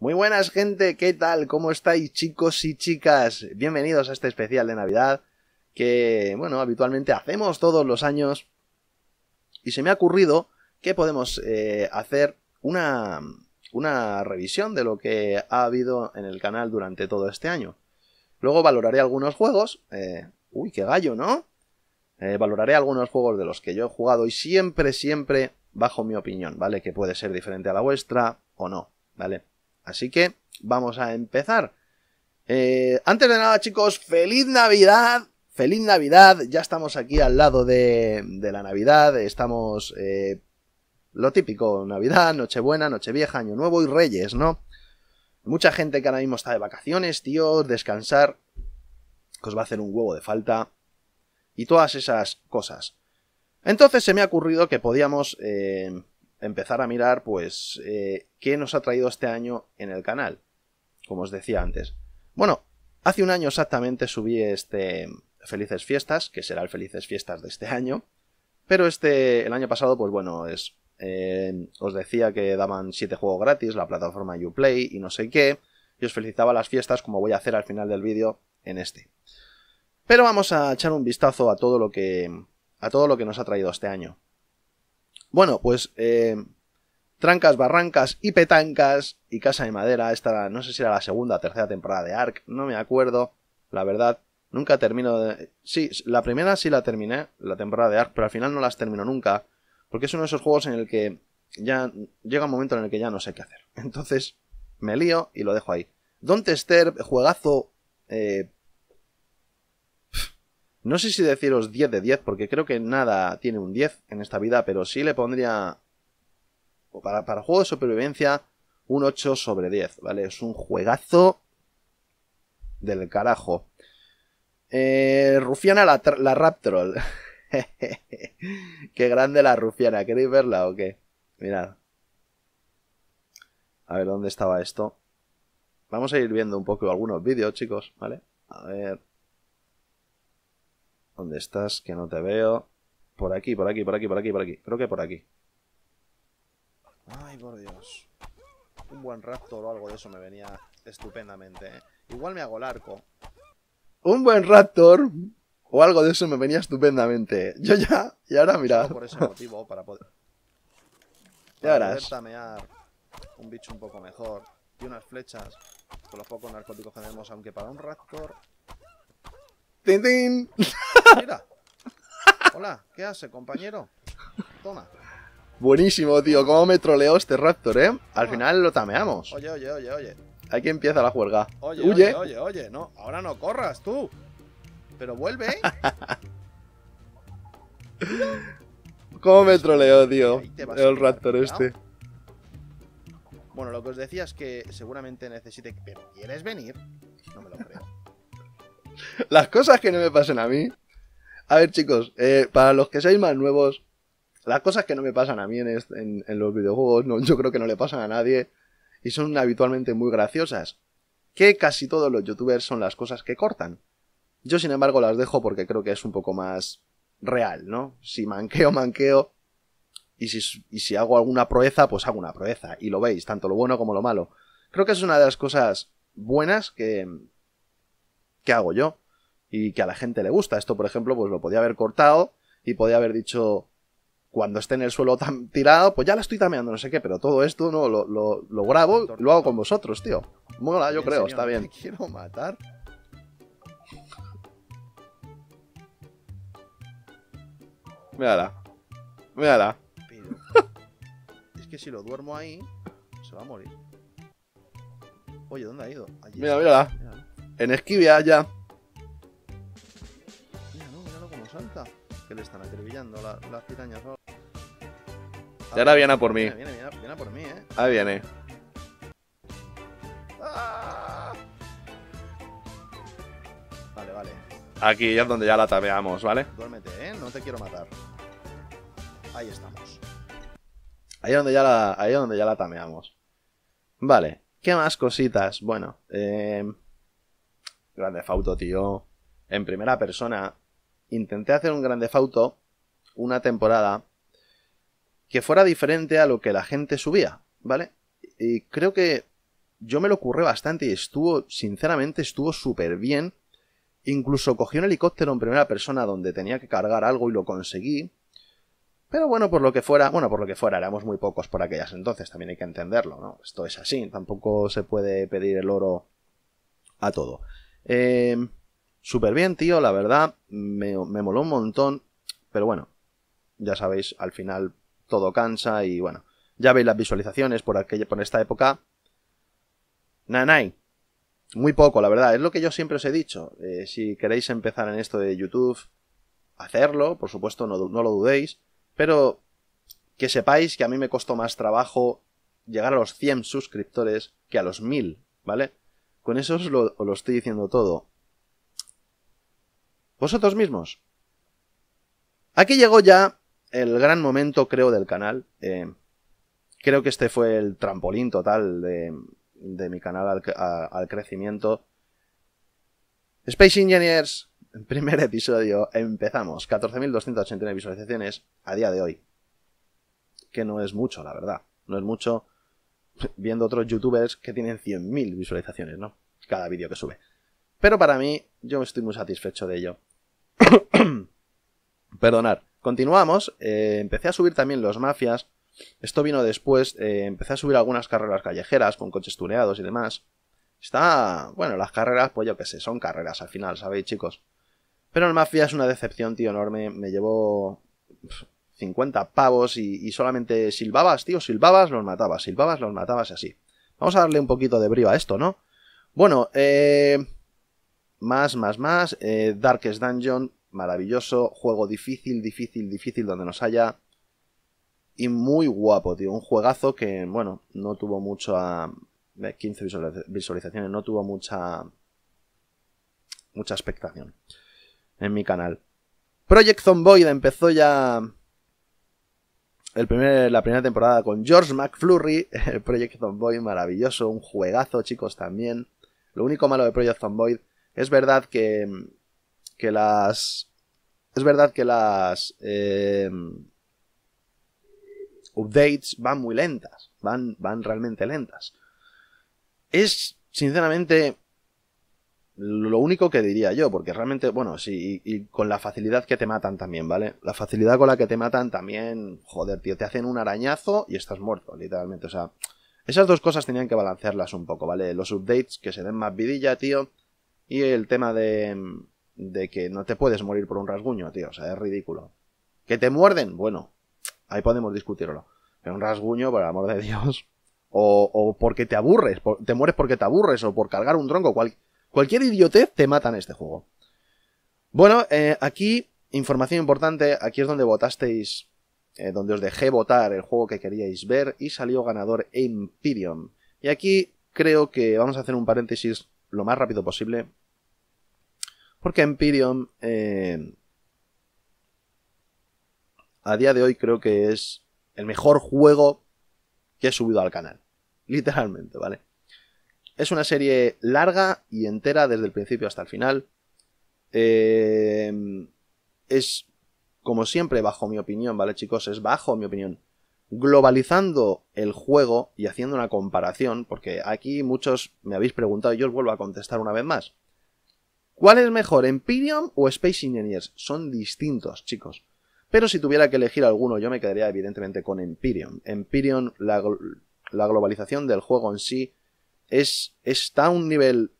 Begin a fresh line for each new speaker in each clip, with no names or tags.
Muy buenas gente, ¿qué tal? ¿Cómo estáis chicos y chicas? Bienvenidos a este especial de Navidad que, bueno, habitualmente hacemos todos los años. Y se me ha ocurrido que podemos eh, hacer una, revisión de lo que ha habido en el canal durante todo este año. Luego valoraré algunos juegos. Eh, uy, qué gallo, ¿no? Eh, valoraré algunos juegos de los que yo he jugado y siempre, siempre bajo mi opinión, ¿vale? Que puede ser diferente a la vuestra o no, ¿vale? Así que vamos a empezar. Eh, antes de nada, chicos, feliz Navidad. Feliz Navidad. Ya estamos aquí al lado de, la Navidad. Estamos... Eh, lo típico, Navidad, Nochebuena, Nochevieja, Año Nuevo y Reyes, ¿no? Mucha gente que ahora mismo está de vacaciones, tío, descansar, os va a hacer un huevo de falta, y todas esas cosas. Entonces se me ha ocurrido que podíamos eh, empezar a mirar, pues, eh, qué nos ha traído este año en el canal, como os decía antes. Bueno, hace un año exactamente subí este Felices Fiestas, que será el Felices Fiestas de este año, pero este, el año pasado, pues bueno, es... Eh, os decía que daban 7 juegos gratis, la plataforma Uplay y no sé qué, y os felicitaba las fiestas como voy a hacer al final del vídeo en este. Pero vamos a echar un vistazo a todo lo que a todo lo que nos ha traído este año. Bueno, pues eh, Trancas, Barrancas y Petancas y Casa de Madera, esta no sé si era la segunda o tercera temporada de Ark, no me acuerdo, la verdad, nunca termino de... Sí, la primera sí la terminé, la temporada de Ark, pero al final no las termino nunca, porque es uno de esos juegos en el que ya llega un momento en el que ya no sé qué hacer. Entonces me lío y lo dejo ahí. Don Tester, juegazo eh, no sé si deciros 10 de 10, porque creo que nada tiene un 10 en esta vida, pero sí le pondría. Para, para juego de supervivencia, un 8 sobre 10, ¿vale? Es un juegazo del carajo. Eh, rufiana la, la Raptrol. qué grande la rufiana. ¿Queréis verla o qué? Mirad. A ver, ¿dónde estaba esto? Vamos a ir viendo un poco algunos vídeos, chicos, ¿vale? A ver. ¿Dónde estás? Que no te veo. Por aquí, por aquí, por aquí, por aquí, por aquí. Creo que por aquí. Ay, por Dios. Un buen raptor o algo de eso me venía estupendamente. ¿eh? Igual me hago el arco. Un buen raptor o algo de eso me venía estupendamente. Yo ya, y ahora mira. Por ese motivo, para poder... Ya ahora tamear un bicho un poco mejor y unas flechas con los pocos narcóticos que tenemos, aunque para un raptor Mira. Hola, ¿qué hace, compañero? Toma. Buenísimo, tío. ¿Cómo me troleó este Raptor, eh? Al final lo tameamos. Oye, oye, oye, oye. Aquí empieza la juerga. Oye, oye, oye, oye. No, ahora no corras, tú. Pero vuelve. ¿eh? ¿Cómo me troleó, tío? El Raptor este. Bueno, lo que os decía es que seguramente necesite... ¿Pero quieres venir? No me lo creo. Las cosas que no me pasan a mí. A ver, chicos, eh, para los que seáis más nuevos, las cosas que no me pasan a mí en, los videojuegos, no, yo creo que no le pasan a nadie. Y son habitualmente muy graciosas. Que casi todos los youtubers son las cosas que cortan. Yo, sin embargo, las dejo porque creo que es un poco más real, ¿no? Si manqueo, manqueo. Y si, y si hago alguna proeza, pues hago una proeza. Y lo veis, tanto lo bueno como lo malo. Creo que es una de las cosas buenas que, ¿qué hago yo? Y que a la gente le gusta. Esto, por ejemplo, pues lo podía haber cortado y podía haber dicho, cuando esté en el suelo tan tirado, pues ya la estoy tameando, no sé qué, pero todo esto no lo, grabo lo hago con vosotros, tío. Mola, yo creo, está bien. quiero matar. mira Mírala. es que si lo duermo ahí, se va a morir. Oye, ¿dónde ha ido? Allí Mira, mírala en Esquivia ya. no, mira cómo salta. Que le están atrevillando la, las pirañas. Ya Y ahora ah, viene a por mí. Viene, viene, viene, a por mí, eh. Ahí viene. Ah. Vale, vale. Aquí es donde ya la tameamos, ¿vale? Duérmete, eh. No te quiero matar. Ahí estamos. Ahí es donde ya la, ahí es donde ya la tameamos. Vale, ¿qué más cositas? Bueno, eh, Grande Fauto, tío. En primera persona. Intenté hacer un Grande Fauto una temporada que fuera diferente a lo que la gente subía, ¿vale? Y creo que yo me lo curré bastante y estuvo, sinceramente, estuvo súper bien. Incluso cogí un helicóptero en primera persona donde tenía que cargar algo y lo conseguí. Pero bueno, por lo que fuera, bueno, por lo que fuera, éramos muy pocos por aquellas entonces, también hay que entenderlo, ¿no? Esto es así, tampoco se puede pedir el oro a todo. Eh, Súper bien, tío, la verdad, me, moló un montón, pero bueno, ya sabéis, al final todo cansa y bueno, ya veis las visualizaciones por, aquella, por esta época. Nanay, muy poco, la verdad, es lo que yo siempre os he dicho. Eh, si queréis empezar en esto de YouTube, hacerlo, por supuesto, no, no, lo dudéis, pero que sepáis que a mí me costó más trabajo llegar a los 100 suscriptores que a los 1000, ¿vale? Con eso os lo, estoy diciendo todo. Vosotros mismos. Aquí llegó ya el gran momento, creo, del canal. Eh, creo que este fue el trampolín total de, mi canal al, al crecimiento. Space Engineers, primer episodio, empezamos. 14.289 visualizaciones a día de hoy. Que no es mucho, la verdad. No es mucho viendo otros youtubers que tienen 100.000 visualizaciones, ¿no? Cada vídeo que sube. Pero para mí, yo estoy muy satisfecho de ello. Perdonar. Continuamos. Eh, empecé a subir también los mafias. Esto vino después. Eh, empecé a subir algunas carreras callejeras con coches tuneados y demás. Está. Bueno, las carreras, pues yo qué sé, son carreras al final, ¿sabéis, chicos? Pero el Mafia es una decepción, tío, enorme. Me llevó. 50 pavos y, solamente silbabas, tío, silbabas, los matabas, silbabas, los matabas y así. Vamos a darle un poquito de brío a esto, ¿no? Bueno, eh, más, más, más. Eh, Darkest Dungeon, maravilloso. Juego difícil, difícil, difícil, donde nos haya. Y muy guapo, tío. Un juegazo que, bueno, no tuvo mucha. 15 eh, visualizaciones, no tuvo mucha. Mucha expectación en mi canal. Project Zomboid empezó ya la primera temporada con George McFlurry, el eh, Project Zomboid maravilloso, un juegazo, chicos, también. Lo único malo de Project Zomboid es verdad que, mm, que las. Es verdad que las. Eh, updates van muy lentas, van, van realmente lentas. Es, sinceramente, lo único que diría yo, porque realmente, bueno, sí, y, con la facilidad que te matan también, ¿vale? La facilidad con la que te matan también, joder, tío, te hacen un arañazo y estás muerto, literalmente. O sea, esas dos cosas tenían que balancearlas un poco, ¿vale? Los updates que se den más vidilla, tío, y el tema de, de que no te puedes morir por un rasguño, tío, o sea, es ridículo. ¿Que te muerden? Bueno, ahí podemos discutirlo. Pero un rasguño, por el amor de Dios. O, o porque te aburres, te mueres porque te aburres, o por cargar un tronco, cualquier. Cualquier idiotez te mata en este juego. Bueno, eh, aquí, información importante, aquí es donde votasteis, eh, donde os dejé votar el juego que queríais ver y salió ganador Empyrean. Y aquí creo que vamos a hacer un paréntesis lo más rápido posible, porque Empyrean eh, a día de hoy creo que es el mejor juego que he subido al canal. Literalmente, ¿vale? Es una serie larga y entera desde el principio hasta el final. Eh, es, como siempre, bajo mi opinión, ¿vale chicos? Es bajo mi opinión. Globalizando el juego y haciendo una comparación, porque aquí muchos me habéis preguntado y yo os vuelvo a contestar una vez más. ¿Cuál es mejor, Empyrean o Space Engineers? Son distintos, chicos. Pero si tuviera que elegir alguno, yo me quedaría evidentemente con Empyrean. Empyrean, la globalización del juego en sí, es, está a un nivel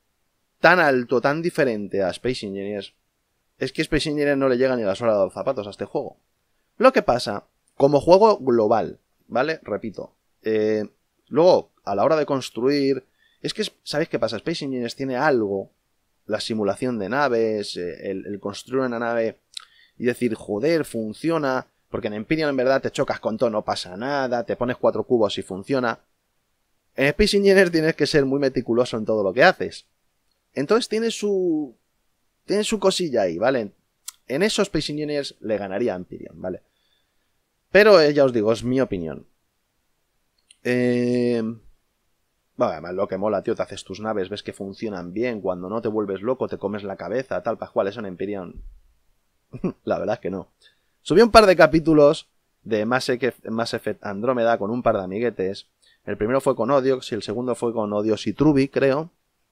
tan alto, tan diferente a Space Engineers, es que Space Engineers no le llega ni la suela de los zapatos a este juego. Lo que pasa, como juego global, ¿vale? Repito. Eh, luego, a la hora de construir, es que, ¿sabéis qué pasa? Space Engineers tiene algo, la simulación de naves, eh, el, construir una nave y decir, joder, funciona, porque en Empyrean en verdad te chocas con todo, no pasa nada, te pones cuatro cubos y funciona. En Space Engineers tienes que ser muy meticuloso en todo lo que haces. Entonces tiene su. Tiene su cosilla ahí, ¿vale? En eso Space Engineers le ganaría a Empyrean, ¿vale? Pero eh, ya os digo, es mi opinión. Eh. Bueno, además lo que mola, tío, te haces tus naves, ves que funcionan bien, cuando no te vuelves loco, te comes la cabeza, tal, pascual, eso en Empyrean. la verdad es que no. Subí un par de capítulos de Mass Effect Andrómeda con un par de amiguetes. El primero fue con Odiox y el segundo fue con Odios y Truby, creo.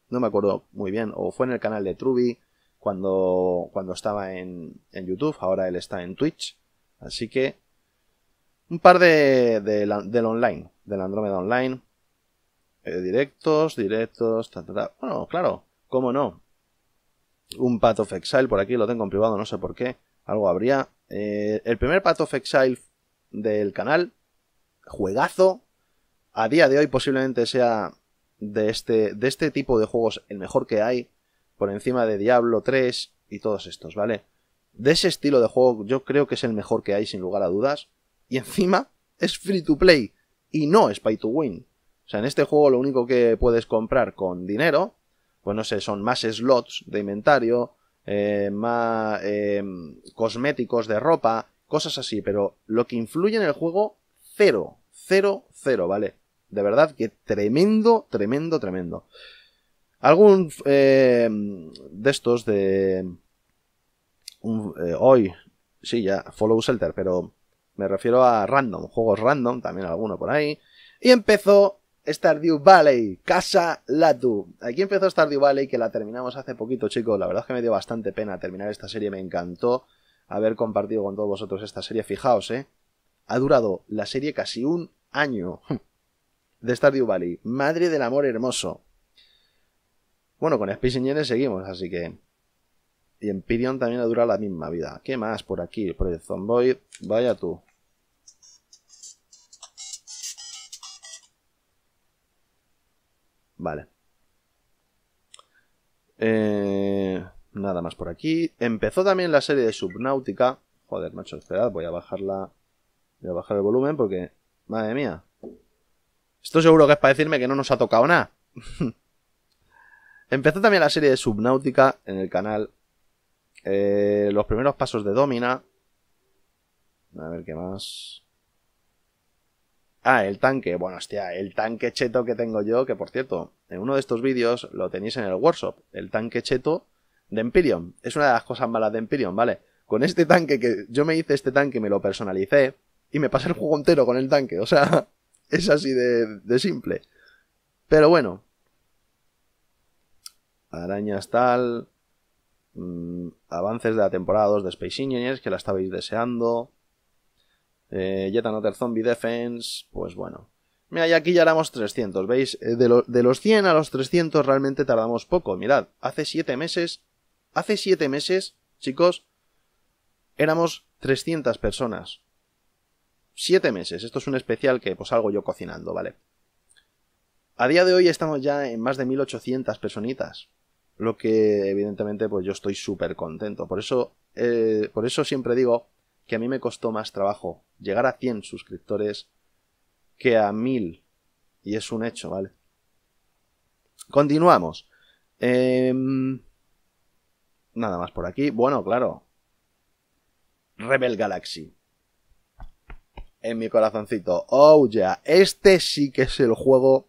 No me acuerdo muy bien. O fue en el canal de Truby cuando, cuando estaba en, en YouTube. Ahora él está en Twitch. Así que un par de, del online, del Andrómeda Online. Eh, directos, directos, Bueno, claro, cómo no. Un Path of Exile, por aquí lo tengo en privado, no sé por qué. Algo habría. Eh, el primer Path of Exile del canal, juegazo, a día de hoy posiblemente sea de este, de este tipo de juegos el mejor que hay, por encima de Diablo 3 y todos estos, ¿vale? De ese estilo de juego yo creo que es el mejor que hay sin lugar a dudas. Y encima es free to play y no es pay to win. O sea, en este juego lo único que puedes comprar con dinero, pues no sé, son más slots de inventario, eh, más eh, cosméticos de ropa, cosas así, pero lo que influye en el juego, cero, cero, cero, ¿vale? de verdad que tremendo, tremendo, tremendo. Algún eh, de estos de... Eh, hoy, sí, ya, Follow Shelter, pero me refiero a random, juegos random, también alguno por ahí. Y empezó Stardew Valley, Casa Latu. Aquí empezó Stardew Valley, que la terminamos hace poquito, chicos. La verdad es que me dio bastante pena terminar esta serie, me encantó haber compartido con todos vosotros esta serie. Fijaos, eh. Ha durado la serie casi un año de Stardew Valley. Madre del amor hermoso. Bueno, con Space seguimos, así que... Y Empyrean también ha durado la misma vida. ¿Qué más por aquí? el Zomboid. Vaya tú. Vale. Eh, nada más por aquí. Empezó también la serie de Subnautica. Joder, macho, esperad, voy a bajarla. Voy a bajar el volumen porque. Madre mía. Esto seguro que es para decirme que no nos ha tocado nada. Empezó también la serie de Subnautica en el canal. Eh, los primeros pasos de Domina. A ver qué más. Ah, el tanque. Bueno, hostia, el tanque cheto que tengo yo, que por cierto, en uno de estos vídeos lo tenéis en el workshop. El tanque cheto de Empyrean. Es una de las cosas malas de Empyrean, ¿vale? Con este tanque que yo me hice este tanque, me lo personalicé y me pasé el juego entero con el tanque. O sea, Es así de, simple. Pero bueno. Arañas tal. Mm, avances de la temporada 2 de Space Engineers, que la estabais deseando. Eh, Jet Another Zombie Defense. Pues bueno. Mira, y aquí ya éramos 300, ¿veis? Eh, de, de, los 100 a los 300 realmente tardamos poco. Mirad, hace 7 meses, hace 7 meses, chicos, éramos 300 personas. Siete meses. Esto es un especial que pues algo yo cocinando, ¿vale? A día de hoy estamos ya en más de 1800 personitas. Lo que evidentemente pues yo estoy súper contento. Por eso, eh, por eso siempre digo que a mí me costó más trabajo llegar a 100 suscriptores que a 1000. Y es un hecho, ¿vale? Continuamos. Em, nada más por aquí. Bueno, claro. Rebel Galaxy en mi corazoncito. Oh yeah, este sí que es el juego...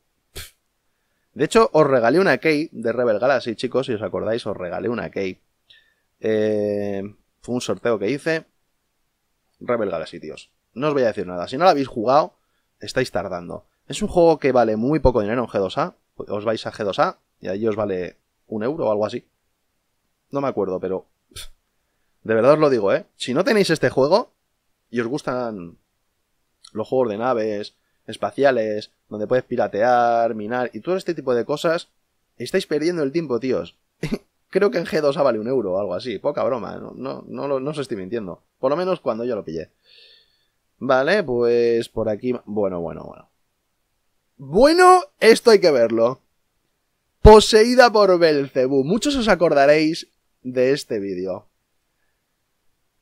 De hecho, os regalé una key de Rebel Galaxy, chicos, si os acordáis, os regalé una key. Eh, fue un sorteo que hice. Rebel Galaxy, tíos. No os voy a decir nada. Si no lo habéis jugado, estáis tardando. Es un juego que vale muy poco dinero en G2A. Os vais a G2A y allí os vale un euro o algo así. No me acuerdo, pero... De verdad os lo digo, ¿eh? Si no tenéis este juego y os gustan los juegos de naves, espaciales, donde puedes piratear, minar y todo este tipo de cosas, estáis perdiendo el tiempo, tíos. Creo que en G2A vale un euro o algo así, poca broma, no, no, no, no, os estoy mintiendo. Por lo menos cuando yo lo pillé. Vale, pues por aquí... Bueno, bueno, bueno. Bueno, esto hay que verlo. Poseída por Belcebú. Muchos os acordaréis de este vídeo.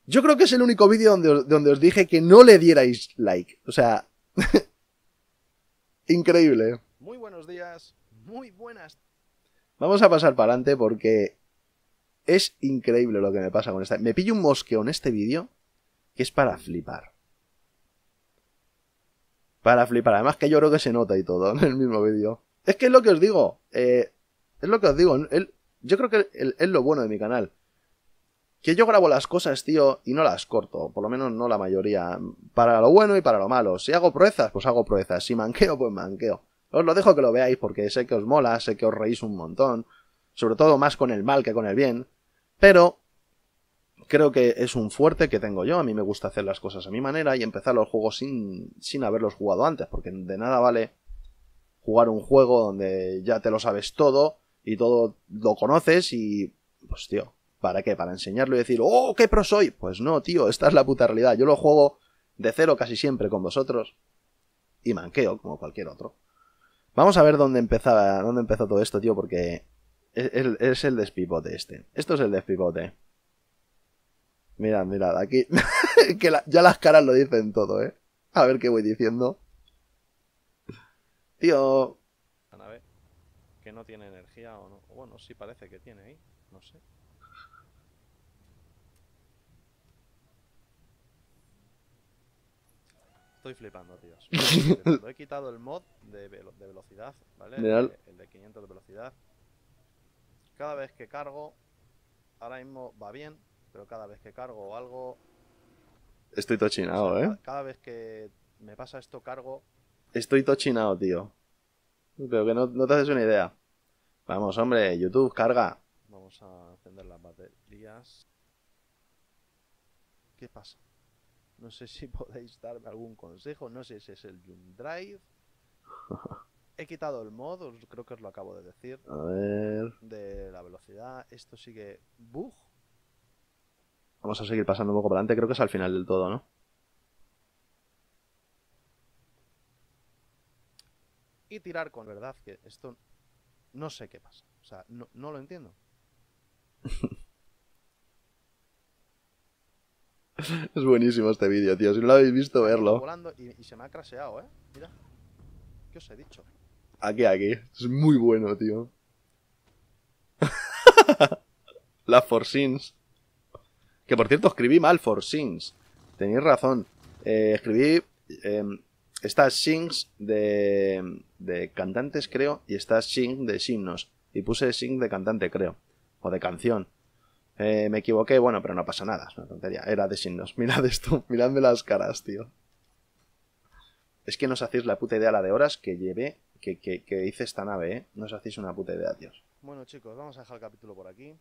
Yo creo que es el único vídeo donde, os dije que no le dierais like. O sea, increíble. ¿eh? Muy buenos días, muy buenas. Vamos a pasar para adelante porque es increíble lo que me pasa con esta. Me pillo un mosqueo en este vídeo que es para flipar. Para flipar. Además que yo creo que se nota y todo en el mismo vídeo. Es que es lo que os digo. Eh, es lo que os digo. yo creo que es lo bueno de mi canal que yo grabo las cosas, tío, y no las corto, por lo menos no la mayoría, para lo bueno y para lo malo. Si hago proezas, pues hago proezas, si manqueo, pues manqueo. Os lo dejo que lo veáis porque sé que os mola, sé que os reís un montón, sobre todo más con el mal que con el bien, pero creo que es un fuerte que tengo yo, a mí me gusta hacer las cosas a mi manera y empezar los juegos sin, sin haberlos jugado antes, porque de nada vale jugar un juego donde ya te lo sabes todo y todo lo conoces y... Pues tío, ¿Para qué? ¿Para enseñarlo y decir, oh, qué pro soy? Pues no, tío, esta es la puta realidad. Yo lo juego de cero casi siempre con vosotros y manqueo como cualquier otro. Vamos a ver dónde, empezaba, dónde empezó todo esto, tío, porque es, el despipote este. Esto es el despipote. Mirad, mirad, aquí. que ya las caras lo dicen todo, ¿eh? A ver qué voy diciendo. Tío. A Que no tiene energía o no. Bueno, sí parece que tiene ahí. No sé. estoy flipando, tíos. Lo He quitado el mod de, velocidad, ¿vale? Eh, el, de 500 de velocidad. Cada vez que cargo, ahora mismo va bien, pero cada vez que cargo algo... Estoy tochinado, ¿eh? Cada, vez que me pasa esto, cargo... Estoy tochinado, tío. Creo que no, no te haces una idea. Vamos, hombre, YouTube, carga. Vamos a encender las baterías. ¿Qué pasa? No sé si podéis darme algún consejo. No sé si es el Jump Drive. He quitado el modo, creo que os lo acabo de decir. A ver. De la velocidad. Esto sigue bug. Vamos a seguir pasando un poco adelante. Creo que es al final del todo, ¿no? Y tirar con verdad, que esto no sé qué pasa. O sea, no, no lo entiendo. Es buenísimo este vídeo, tío. Si no lo habéis visto, verlo. Volando y, se me ha craseado, ¿eh? Mira. ¿Qué os he dicho? Aquí, aquí. Es muy bueno, tío. La sins. Que por cierto, escribí mal sins. Tenéis razón. Eh, escribí em, estas Sings de, de cantantes, creo, y estas Sing de signos. Y puse Sing de cantante, creo. O de canción. Eh, me equivoqué, bueno, pero no pasa nada, es una tontería. Era de signos. Mirad esto, miradme las caras, tío. Es que no os hacéis la puta idea la de horas que llevé, que, hice esta nave, ¿eh? No os hacéis una puta idea, tíos. Bueno, chicos, vamos a dejar el capítulo por aquí.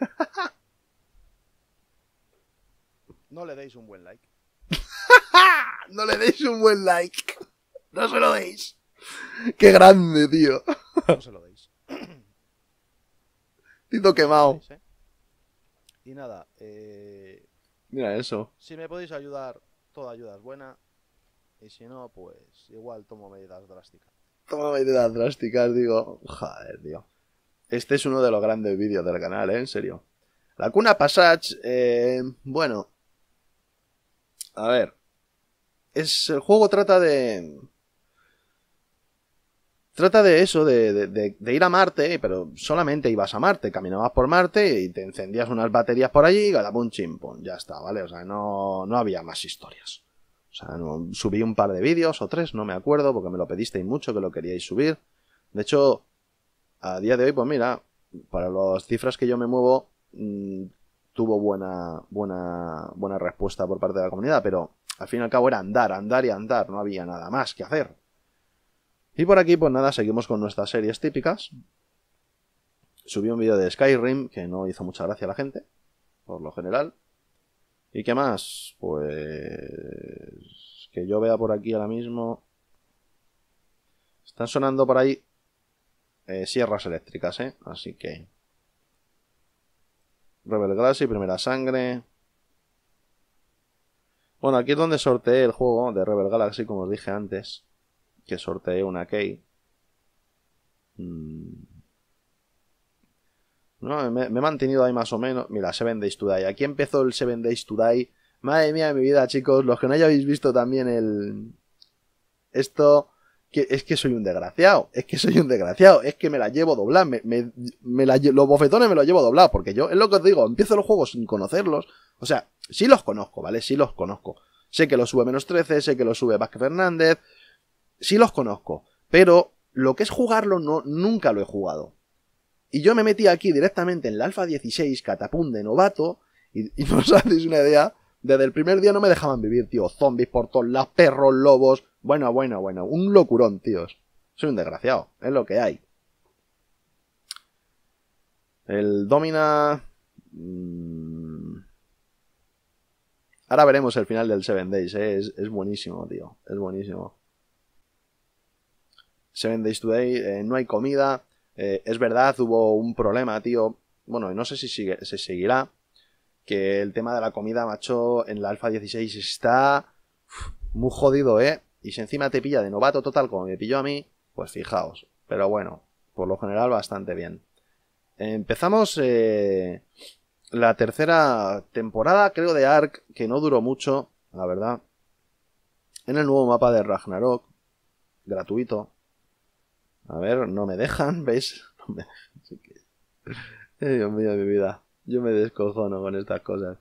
no le deis un buen like. no le deis un buen like. No se lo deis. Qué grande, tío. No se lo deis. Tito quemado. Y nada, eh... Mira eso. Si me podéis ayudar, toda ayuda es buena. Y si no, pues igual tomo medidas drásticas. Tomo medidas drásticas, digo. Joder, tío. Este es uno de los grandes vídeos del canal, ¿eh? En serio. La cuna Passage, eh, bueno. A ver. Es, el juego trata de, Trata de eso, de, ir a Marte, pero solamente ibas a Marte, caminabas por Marte y te encendías unas baterías por allí y un chimpón, ya está, ¿vale? O sea, no, había más historias. O sea, subí un par de vídeos o tres, no me acuerdo, porque me lo pedisteis mucho que lo queríais subir. De hecho, a día de hoy, pues mira, para las cifras que yo me muevo, mm, tuvo buena, buena, buena respuesta por parte de la comunidad, pero al fin y al cabo era andar, andar y andar, no había nada más que hacer. Y por aquí, pues nada, seguimos con nuestras series típicas. Subí un vídeo de Skyrim, que no hizo mucha gracia a la gente, por lo general. ¿Y qué más? Pues... Que yo vea por aquí ahora mismo... Están sonando por ahí eh, sierras eléctricas, ¿eh? Así que... Rebel Galaxy, Primera Sangre. Bueno, aquí es donde sorteé el juego de Rebel Galaxy, como os dije antes que sorteé una key. Mm. No, me, he mantenido ahí más o menos. Mira, Seven Days Today. Aquí empezó el Seven Days Today. Madre mía de mi vida, chicos. Los que no hayáis visto también el... Esto... Que, es que soy un desgraciado. Es que soy un desgraciado. Es que me la llevo doblada. Me, los bofetones me los llevo doblados. Porque yo, es lo que os digo, empiezo los juegos sin conocerlos. O sea, sí los conozco, ¿vale? Sí los conozco. Sé que lo sube menos 13, sé que lo sube Vázquez Fernández, sí los conozco, pero lo que es jugarlo no, nunca lo he jugado. Y yo me metí aquí directamente en la Alfa 16 Catapum de novato, y, no os hacéis una idea, desde el primer día no me dejaban vivir, tío. Zombies por todos lados, perros, lobos. Bueno, bueno, bueno. Un locurón, tíos. Soy un desgraciado. Es lo que hay. El Domina. Mm, ahora veremos el final del Seven Days, ¿eh? es buenísimo, tío. Es buenísimo. Seven Days Today, eh, no hay comida. Eh, es verdad, hubo un problema, tío. Bueno, no sé si sigue, se seguirá. Que el tema de la comida, macho, en la Alpha 16 está muy jodido, ¿eh? Y si encima te pilla de novato total como me pilló a mí, pues fijaos. Pero bueno, por lo general bastante bien. Empezamos eh, la tercera temporada, creo, de Ark, que no duró mucho, la verdad. En el nuevo mapa de Ragnarok, gratuito, a ver, no me dejan, ¿veis? No me dejan. Eh, Dios mío, mi vida. Yo me descojono con estas cosas.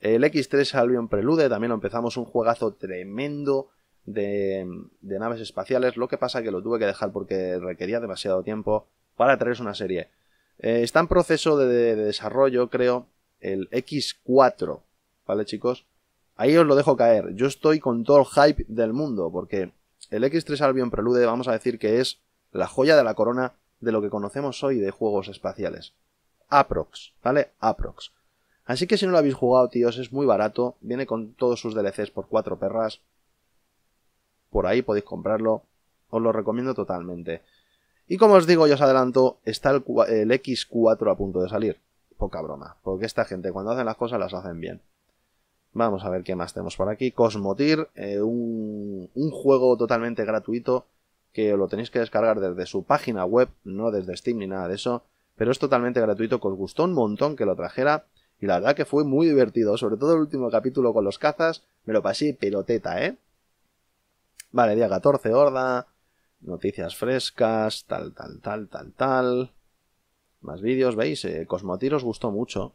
El X3 Albion Prelude, también empezamos, un juegazo tremendo de, naves espaciales. Lo que pasa es que lo tuve que dejar porque requería demasiado tiempo para traerse una serie. Eh, está en proceso de, de, desarrollo, creo, el X4. ¿Vale, chicos? Ahí os lo dejo caer. Yo estoy con todo el hype del mundo porque el X3 Albion Prelude, vamos a decir que es la joya de la corona de lo que conocemos hoy de juegos espaciales. Aprox, ¿vale? Aprox. Así que si no lo habéis jugado, tíos, es muy barato, viene con todos sus DLCs por cuatro perras. Por ahí podéis comprarlo, os lo recomiendo totalmente. Y como os digo, ya os adelanto, está el, X4 a punto de salir. Poca broma, porque esta gente cuando hacen las cosas las hacen bien. Vamos a ver qué más tenemos por aquí. Cosmotir, eh, un, juego totalmente gratuito que lo tenéis que descargar desde su página web, no desde Steam ni nada de eso, pero es totalmente gratuito, que os gustó un montón que lo trajera, y la verdad que fue muy divertido, sobre todo el último capítulo con los cazas, me lo pasé peloteta, ¿eh? Vale, día 14, horda, noticias frescas, tal, tal, tal, tal, tal. Más vídeos, ¿veis? Eh, Cosmotir os gustó mucho.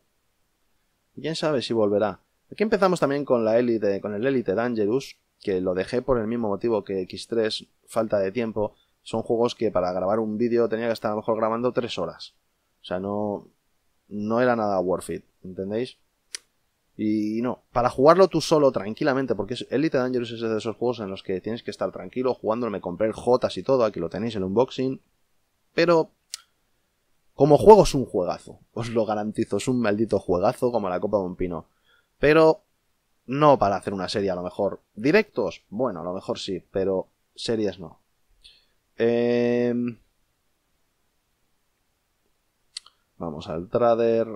¿Quién sabe si volverá? Aquí empezamos también con la élite, con el Elite Dangerous, que lo dejé por el mismo motivo que X3, falta de tiempo. Son juegos que para grabar un vídeo tenía que estar a lo mejor grabando 3 horas. O sea, no, no era nada worth it, ¿entendéis? Y no, para jugarlo tú solo tranquilamente, porque Elite Dangerous es de esos juegos en los que tienes que estar tranquilo jugándolo. Me compré el Jotas y todo, aquí lo tenéis en el unboxing. Pero como juego es un juegazo, os lo garantizo, es un maldito juegazo como la copa de un pino. Pero no para hacer una serie, a lo mejor. ¿Directos? Bueno, a lo mejor sí, pero series no. Em, vamos al trader.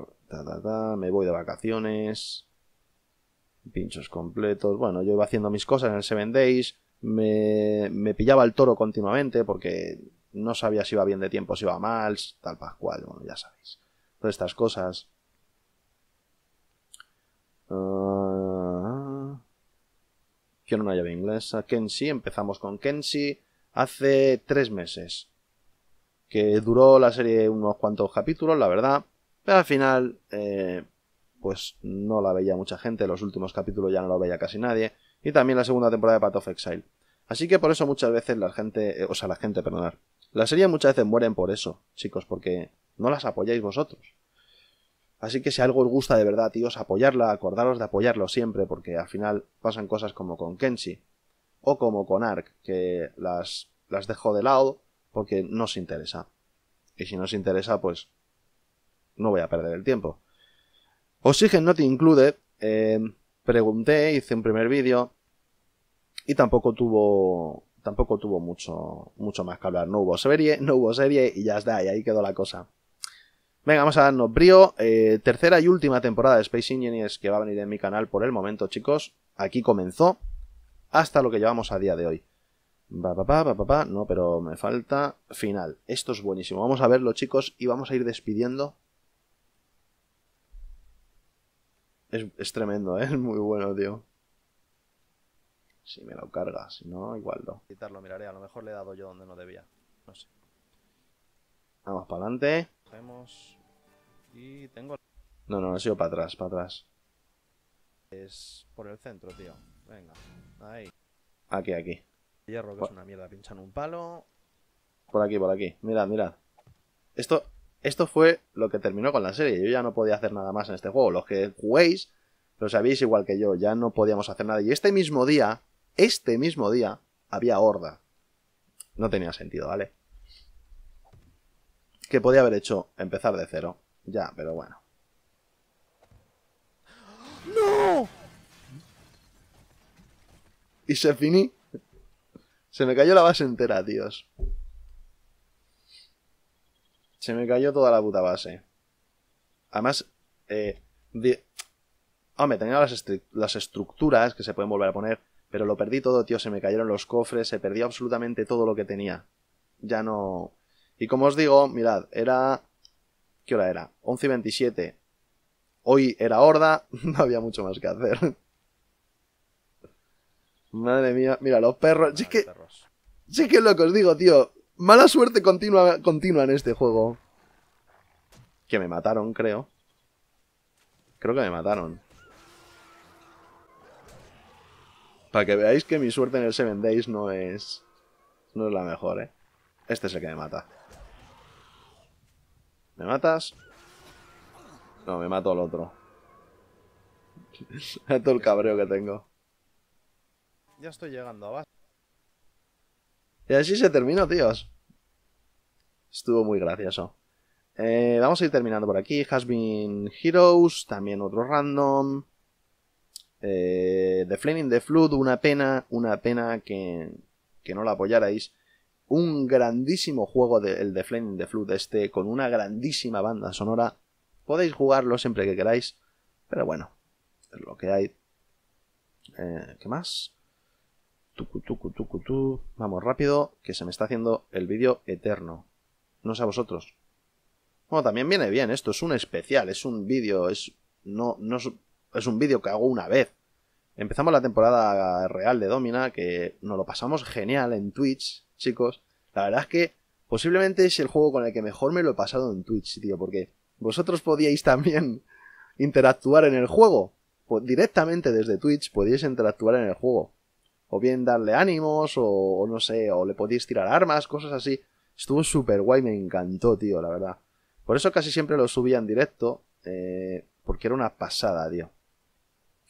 Me voy de vacaciones. Pinchos completos. Bueno, yo iba haciendo mis cosas en el Seven Days. Me, me pillaba el toro continuamente porque no sabía si iba bien de tiempo, si iba mal, tal cual, Bueno, ya sabéis. Todas estas cosas. Eh... Quiero una llave inglesa. Kensi, empezamos con Kensi hace tres meses. Que duró la serie unos cuantos capítulos, la verdad. Pero al final, eh, pues no la veía mucha gente. Los últimos capítulos ya no la veía casi nadie. Y también la segunda temporada de Path of Exile. Así que por eso muchas veces la gente, eh, o sea, la gente, perdonad, La series muchas veces mueren por eso, chicos, porque no las apoyáis vosotros. Así que si algo os gusta de verdad, tíos, apoyarla, acordaros de apoyarlo siempre, porque al final pasan cosas como con Kenshi o como con Ark, que las, las dejo de lado porque no os interesa. Y si no os interesa, pues no voy a perder el tiempo. Oxygen no te include. Eh, pregunté, hice un primer vídeo y tampoco tuvo tampoco tuvo mucho mucho más que hablar. No hubo serie, no hubo serie y ya está, y ahí quedó la cosa. Venga, vamos a darnos brío. Eh, tercera y última temporada de Space Engineers que va a venir en mi canal por el momento, chicos. Aquí comenzó hasta lo que llevamos a día de hoy. Va, pa, pa, pa, no, pero me falta final. Esto es buenísimo. Vamos a verlo, chicos, y vamos a ir despidiendo. Es, tremendo, ¿eh? es muy bueno, tío. Si me lo carga, si no, igual no. Quitarlo, miraré, a lo mejor le he dado yo donde no debía. No sé. Vamos para adelante. Cogemos no, no, ha sido para atrás, para atrás. Es por el centro, tío. Venga, ahí. Aquí, aquí. Hierro que es una mierda, pinchan un palo. Por aquí, por aquí. Mirad, mirad. Esto, esto fue lo que terminó con la serie. Yo ya no podía hacer nada más en este juego. Los que juguéis lo sabéis igual que yo. Ya no podíamos hacer nada. Y este mismo día, este mismo día, había horda. No tenía sentido, ¿vale? Que podía haber hecho empezar de cero. Ya, pero bueno. ¡No! Y se finí. Se me cayó la base entera, tíos. Se me cayó toda la puta base. Además, eh, hombre, tenía las, las estructuras que se pueden volver a poner, pero lo perdí todo, tío. Se me cayeron los cofres, se perdió absolutamente todo lo que tenía. Ya no. Y como os digo, mirad, era ¿Qué hora era? 11 y 27. Hoy era horda, no había mucho más que hacer. Madre mía, mira, los perros. Sí que, sí que os digo, tío. Mala suerte continua, continua en este juego. Que me mataron, creo. Creo que me mataron. Para que veáis que mi suerte en el Seven Days no es... No es la mejor, ¿eh? Este es el que me mata. ¿Me matas? No, me mato al otro. es todo el cabreo que tengo. Ya estoy llegando a base. Y así se terminó, tíos. Estuvo muy gracioso. Eh, vamos a ir terminando por aquí. Has been Heroes, también otro random. Eh, the Flaming the Flood, una pena, una pena que, que no la apoyarais un grandísimo juego de, el de Flame the Flood este, con una grandísima banda sonora. Podéis jugarlo siempre que queráis, pero bueno, es lo que hay. Eh, ¿Qué más? Vamos rápido, que se me está haciendo el vídeo eterno. No sé a vosotros. Bueno, también viene bien, esto es un especial, es un vídeo, es... No, es, es un vídeo que hago una vez. Empezamos la temporada real de Domina, que nos lo pasamos genial en Twitch, chicos, la verdad es que posiblemente es el juego con el que mejor me lo he pasado en Twitch, tío, porque vosotros podíais también interactuar en el juego. Pues directamente desde Twitch podíais interactuar en el juego. O bien darle ánimos, o, no sé, o le podíais tirar armas, cosas así. Estuvo súper guay, me encantó, tío, la verdad. Por eso casi siempre lo subía en directo, eh, porque era una pasada, tío.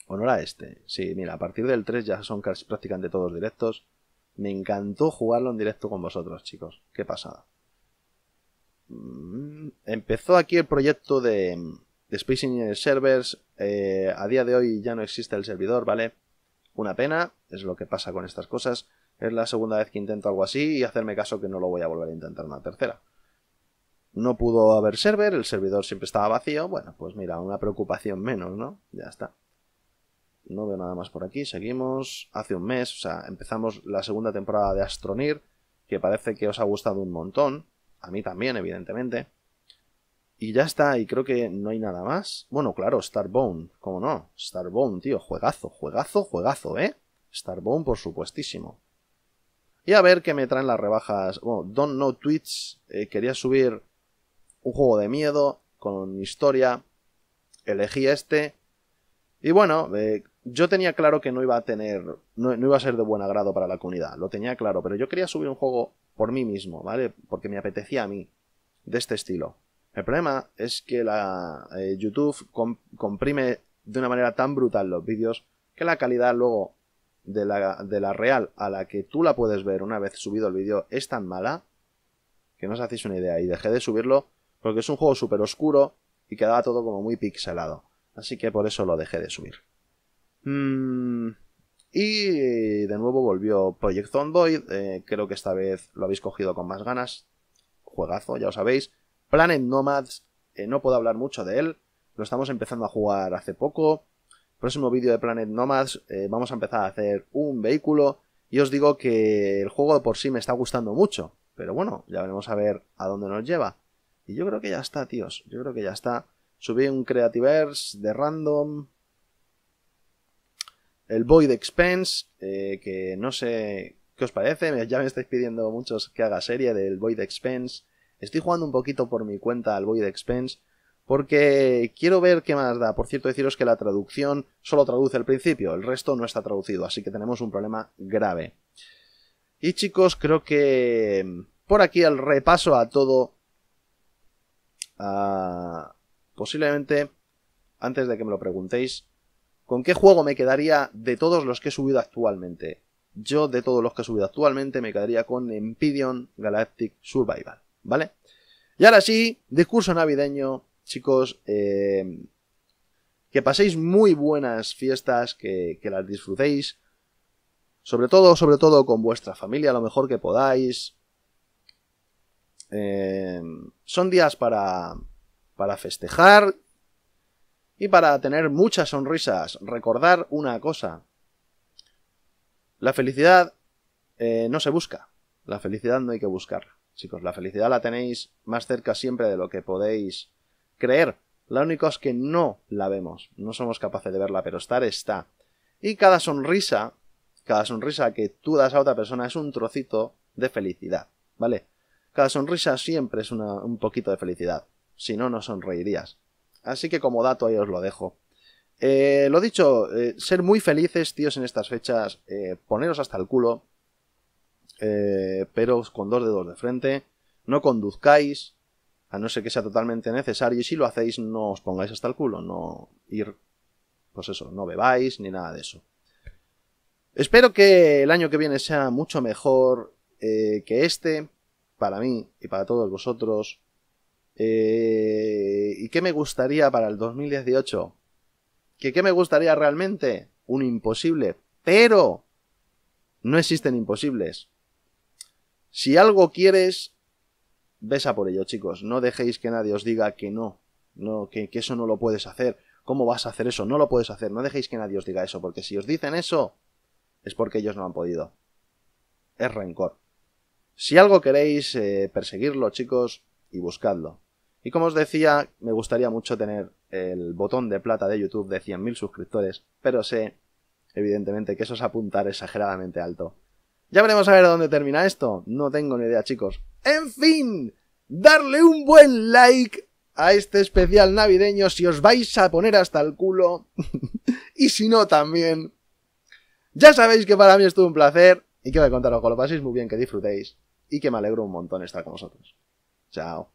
¿O no era este? Sí, mira, a partir del 3 ya son casi prácticamente todos directos. Me encantó jugarlo en directo con vosotros, chicos. Qué pasada. Mm, empezó aquí el proyecto de, de Space Servers. Eh, a día de hoy ya no existe el servidor, ¿vale? Una pena, es lo que pasa con estas cosas. Es la segunda vez que intento algo así y hacerme caso que no lo voy a volver a intentar una tercera. No pudo haber server, el servidor siempre estaba vacío. Bueno, pues mira, una preocupación menos, ¿no? Ya está. No veo nada más por aquí. Seguimos. Hace un mes, o sea, empezamos la segunda temporada de Astronir, que parece que os ha gustado un montón. A mí también, evidentemente. Y ya está, y creo que no hay nada más. Bueno, claro, Starbone, cómo no. Starbone, tío, juegazo, juegazo, juegazo, ¿eh? Starbone, por supuestísimo. Y a ver qué me traen las rebajas. Bueno, Don't Know Twitch. Eh, quería subir un juego de miedo con historia. Elegí este. Y bueno, eh, yo tenía claro que no iba a tener, no, iba a ser de buen agrado para la comunidad, lo tenía claro, pero yo quería subir un juego por mí mismo, ¿vale? Porque me apetecía a mí, de este estilo. El problema es que la eh, YouTube comprime de una manera tan brutal los vídeos que la calidad luego de la, de la real a la que tú la puedes ver una vez subido el vídeo es tan mala que no os hacéis una idea. Y dejé de subirlo porque es un juego súper oscuro y quedaba todo como muy pixelado. Así que por eso lo dejé de subir. Mm, y eh, de nuevo volvió Project Zomboid. Eh, creo que esta vez lo habéis cogido con más ganas. Juegazo, ya lo sabéis. Planet Nomads. Eh, no puedo hablar mucho de él. Lo estamos empezando a jugar hace poco. Próximo vídeo de Planet Nomads. vamos a empezar a hacer un vehículo. Y os digo que el juego por sí me está gustando mucho. Pero bueno, ya veremos a ver a dónde nos lleva. Y yo creo que ya está, tíos. Yo creo que ya está. Subí un Creativerse de random el Void Expense, eh, que no sé qué os parece, ya me estáis pidiendo muchos que haga serie del Void Expense. Estoy jugando un poquito por mi cuenta al Void Expense, porque quiero ver qué más da. Por cierto, deciros que la traducción solo traduce el principio, el resto no está traducido, así que tenemos un problema grave. Y chicos, creo que mm, por aquí el repaso a todo. Ah, posiblemente, antes de que me lo preguntéis, ¿Con qué juego me quedaría de todos los que he subido actualmente? Yo de todos los que he subido actualmente me quedaría con Empidion Galactic Survival, ¿vale? Y ahora sí, discurso navideño, chicos, eh, que paséis muy buenas fiestas, que, las disfrutéis, sobre todo, sobre todo con vuestra familia, lo mejor que podáis. Eh, son días para, para festejar, y para tener muchas sonrisas, recordar una cosa. La felicidad eh, no se busca. La felicidad no hay que buscarla. Chicos, la felicidad la tenéis más cerca siempre de lo que podéis creer. la única es que no la vemos, no somos capaces de verla, pero estar está. Y cada sonrisa, cada sonrisa que tú das a otra persona es un trocito de felicidad, ¿vale? Cada sonrisa siempre es un poquito de felicidad, si no, no sonreirías. Así que como dato ahí os lo dejo. Eh, lo dicho, eh, ser muy felices, tíos, en estas fechas. Eh, poneros hasta el culo. pero con dos dedos de frente. No conduzcáis. A no ser que sea totalmente necesario. Y si lo hacéis, no os pongáis hasta el culo. No ir. Pues eso, no bebáis ni nada de eso. Espero que el año que viene sea mucho mejor que este. Para mí y para todos vosotros. Eh, ¿Y qué me gustaría para el 2018? ¿Que qué me gustaría realmente? Un imposible. Pero no existen imposibles. Si algo quieres, besa por ello, chicos. No dejéis que nadie os diga que no, no que, eso no lo puedes hacer. ¿Cómo vas a hacer eso? No lo puedes hacer. No dejéis que nadie os diga eso, porque si os dicen eso, es porque ellos no han podido. Es rencor. Si algo queréis, eh, perseguirlo, chicos, y buscadlo. Y como os decía, me gustaría mucho tener el botón de plata de YouTube de 100.000 suscriptores, pero sé, evidentemente, que eso es apuntar exageradamente alto. Ya veremos a ver dónde termina esto. No tengo ni idea, chicos. En fin, darle un buen like a este especial navideño si os vais a poner hasta el culo. y si no, también. Ya sabéis que para mí estuvo un placer y que a contaros que lo paséis muy bien, que disfrutéis y que me alegro un montón estar con vosotros. Chao.